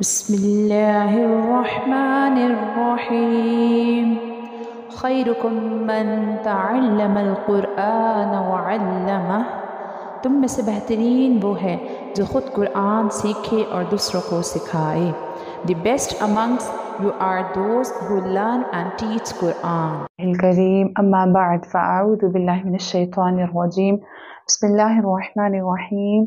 بسم الله الرحمن الرحيم خيركم من تعلم القرآن وعلمه تم में से बेहतरीन वो है जो ख़ुद कुरान सीखे और दूसरों को सिखाए the best You are those who learn and teach Quran. الكريم أما بعد فأعوذ بالله من الشيطان الرجيم بسم الله الرحمن الرحيم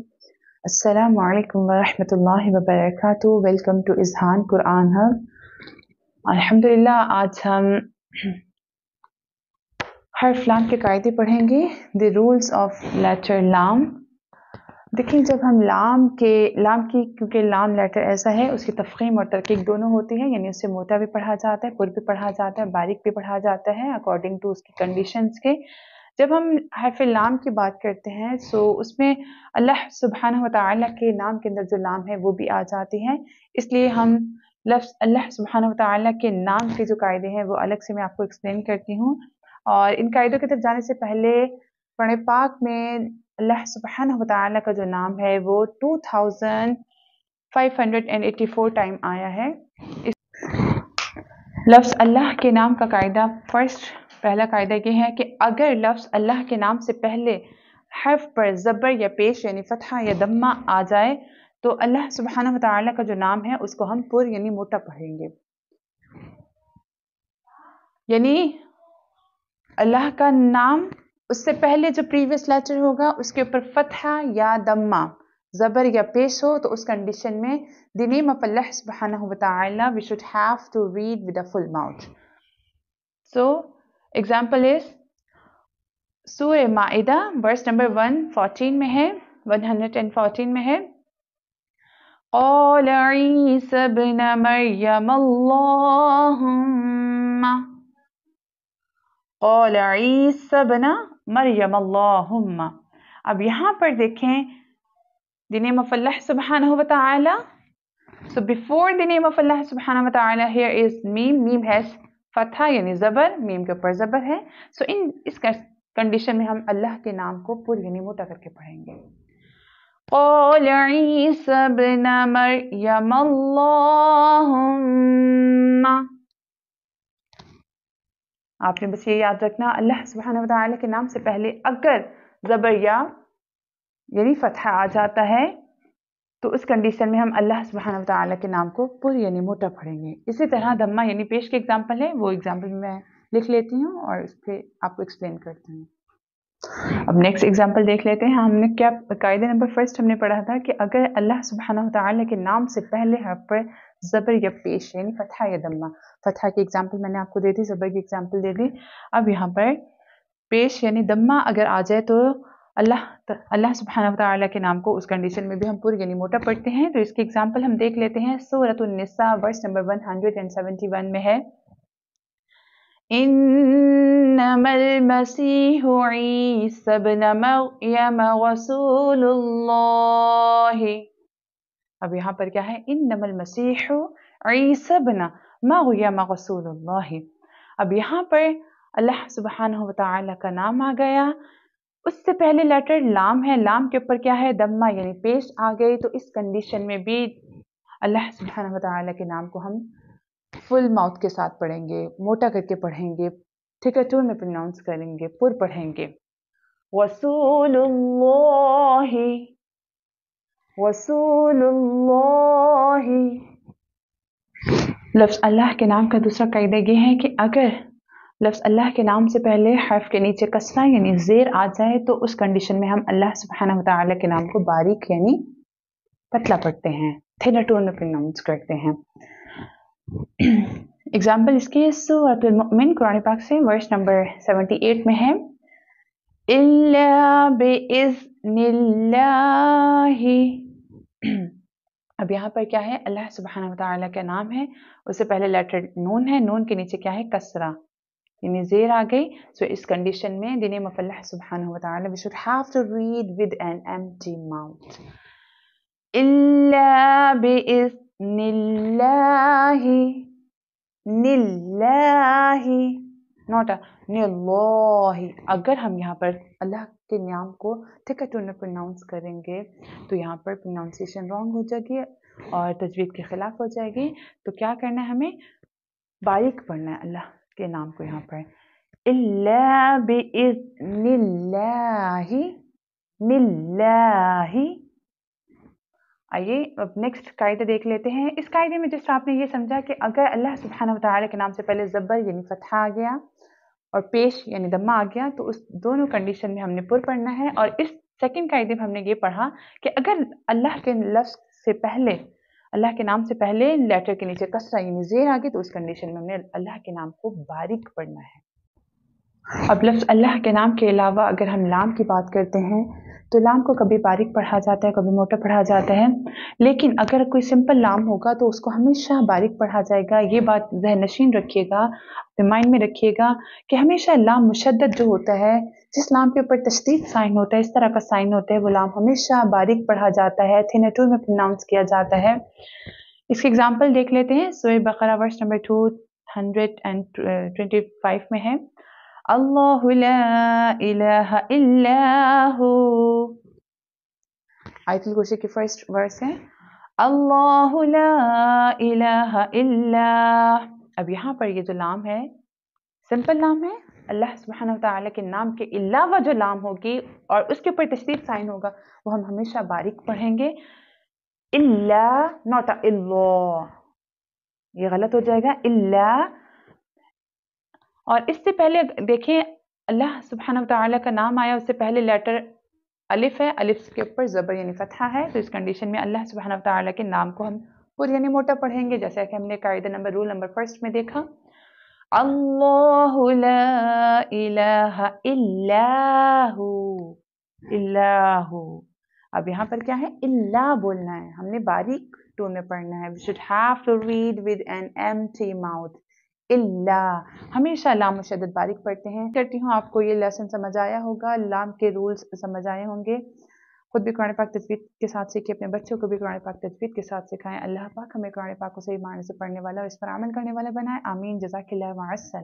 السلام عليكم ورحمة الله وبركاته Welcome to Izhan Quran Hub अल्हम्दुलिल्लाह आज हम हर फ्लाम के कायदे पढ़ेंगे द रूल्स देखिए जब हम लाम के लाम की क्योंकि लाम लेटर ऐसा है उसकी तफ़ीम और तरकीक दोनों होती है यानी उससे मोटा भी पढ़ा जाता है पुर भी पढ़ा जाता है बारीक भी पढ़ा जाता है अकॉर्डिंग टू उसकी कंडीशन के जब हम हरफ लाम की बात करते हैं सो उसमें अल्लाह सुबहाना ताली के नाम के अंदर जो लाम है वो भी आ जाती है इसलिए हम लफ्ज़ अल्लाह सुबहाना ताली के नाम के जो कायदे हैं वो अलग से मैं आपको एक्सप्लेन करती हूँ और इन कायदों की तरफ जाने से पहले पढ़ पाक में अल्लाह सुबहान वाली का जो नाम है वो two thousand five hundred and four time आया है इस लफ्ज़ अल्लाह के नाम का कायदा फर्स्ट पहला कायदा यह है कि अगर लफ्ज़ अल्लाह के नाम से पहले हर्फ पर ज़बर या पेश यानी फतहा या दम्मा आ जाए तो अल्लाह सुबहान वाली का जो नाम है उसको हम पुर यानी मोटा पढ़ेंगे यानी अल्लाह का नाम उससे पहले जो प्रीवियस लेटर होगा उसके ऊपर फतहा या दम्मा ज़बर या पेश हो तो उस कंडीशन में दिनी मफल्ला we should have to read with a full mouth so example is सूर माइदा वर्स नंबर वन फोर्टीन में है वन हंड्रेड एंड फोर्टीन में है قال عيسى ابن مريم اللهم قال عيسى ابن मरियम अल्लाहुम्मा अब यहाँ पर देखें the name of Allah subhanahu wa ta'ala so before the name of Allah subhanahu wa ta'ala here is meem meem has fatha yani zabar meem ke upar zabar hai so in is condition mein hum Allah ke naam ko pur yani mota karke padhenge قال عيسى ابن مريم اللهم आपने बस ये याद रखना अल्लाह सुबहान के नाम से पहले अगर ज़बर या यानी फतह आ जाता है तो उस कंडीशन में हम अल्लाह सुबहान तला के नाम को पुर यानी मोटा पढ़ेंगे इसी तरह धम्मा यानी पेश के एग्जाम्पल है वो एग्जाम्पल मैं लिख लेती हूँ और उस पर आपको एक्सप्लेन करती हूँ अब नेक्स्ट एग्जाम्पल देख लेते हैं हमने क्या कायदे नंबर फर्स्ट हमने पढ़ा था कि अगर अल्लाह सुबहाना तला के नाम से पहले हर पर ज़बर या पेश यानी फतहा या दम्मा फतहा की एग्जाम्पल मैंने आपको दे दी ज़बर की एग्जाम्पल दे दी अब यहाँ पर पेश यानी दम्मा अगर आ जाए तो अल्लाह अल्लाह सुबहान तला के नाम को उस कंडीशन में भी हम पूरी यानी मोटा पढ़ते हैं तो इसकी एग्जाम्पल हम देख लेते हैं सूरतुलनिसा verse number one hundred and seventy one में है إنما المسيح عيسى ابن مريم رسول الله अब यहाँ पर क्या है इन नमल मसीह ईसबना माया मसूल अब यहाँ पर अल्लाह सुबहान का नाम आ गया उससे पहले लेटर लाम है लाम के ऊपर क्या है दम्मा यानी पेश आ गई तो इस कंडीशन में भी अल्लाह सुबहान तला के नाम को हम फुल माउथ के साथ पढ़ेंगे मोटा करके पढ़ेंगे ठिकटूर में प्रोनाउंस करेंगे पुर पढ़ेंगे वसूल लफ्स अल्लाह के नाम का दूसरा कायदा यह है कि अगर लफ्स अल्लाह के नाम से पहले हर्फ के नीचे कसरा यानी ज़ेर आ जाए तो उस कंडीशन में हम अल्लाह सुबहाना तला के नाम को बारीक यानी पतला पढ़ते हैं थे नाउंस करते हैं एग्जाम्पल इसके सूरत मिन कुरान पाक से वर्ष नंबर सेवेंटी एट में है अब यहाँ पर क्या है अल्लाह सुबहाना वाली का नाम है उससे पहले लेटर नून है नून के नीचे क्या है कसरा यानी जेर आ गई सो इस कंडीशन में दिन मफल्ला सुबहान we should have to read with an empty mouth ही, बिइज़्निल्लाहि ही. नौटा निल्लाही अगर हम यहाँ पर अल्लाह के नाम को ठीक टूनर में प्रोनाउंस करेंगे तो यहाँ पर प्रोनाउंसिएशन रॉन्ग हो जाएगी और तजवीद के ख़िलाफ़ हो जाएगी तो क्या करना है हमें बारिक पढ़ना है अल्लाह के नाम को यहाँ पर ही आइए अब नेक्स्ट कायदे देख लेते हैं इस कायदे में जिस आपने ये समझा कि अगर अल्लाह सुबहाना तारा के नाम से पहले ज़बर यानी फतह आ गया और पेश यानी दम्मा आ गया तो उस दोनों कंडीशन में हमने पुर पढ़ना है और इस सेकंड कायदे में हमने ये पढ़ा कि अगर अल्लाह के लफ्ज़ से पहले अल्लाह के नाम से पहले लेटर के नीचे कसरा यानी जेर आ गई तो उस कंडीशन में हमने अल्लाह के नाम को बारीक पढ़ना है अब लफ्ज़ अल्लाह के नाम के अलावा अगर हम लाम की बात करते हैं तो लाम को कभी बारीक पढ़ा जाता है कभी मोटा पढ़ा जाता है लेकिन अगर कोई सिंपल लाम होगा तो उसको हमेशा बारीक पढ़ा जाएगा ये बात जहन नशीन रखिएगा अपने माइंड में रखिएगा कि हमेशा लाम मुशद जो होता है जिस लाम के ऊपर तशदीद साइन होता है इस तरह का साइन होता है वो लाम हमेशा बारीक पढ़ा जाता है थिनेटूर में प्रनाउंस किया जाता है इसके एग्जाम्पल देख लेते हैं सोए बकरा verse number two hundred and twenty five में है अल्लाह आयतुल कुर्सी की फर्स्ट वर्स है अल्लाह इलाहा अब यहाँ पर ये जो लाम है सिंपल लाम है अल्लाह सुबहान ताला के नाम के अलावा जो लाम होगी और उसके ऊपर तशरीफ साइन होगा वो हम हमेशा बारीक पढ़ेंगे इल्ला नॉट अल्लाह ये गलत हो जाएगा इल्ला और इससे पहले देखें अल्लाह सुबहान तला का नाम आया उससे पहले लेटर अलिफ है अलिफ के ऊपर ज़बर यानी फतहा है तो इस कंडीशन में अल्लाह सुबहान तला के नाम को हम पुर यानी मोटा पढ़ेंगे जैसा कि हमने कायदा नंबर रूल नंबर फर्स्ट में देखा अल्लाह इलाहू अब यहाँ पर क्या है इल्ला बोलना है हमने बारीक टू में पढ़ना है we should have to read with an empty mouth इल्ला हमेशा लाम मुशद बारिक पढ़ते हैं करती हूँ आपको ये लेसन समझ आया होगा लाम के रूल्स समझ आए होंगे खुद भी कुरान पाक तजवीद के साथ सीखे अपने बच्चों को भी कुरान पाक तजवीद के साथ सिखाएं अल्लाह पाक हमें कुरान पाक को सही मान से पढ़ने वाला और इस पर अमल करने वाला बनाए आमीन जजाक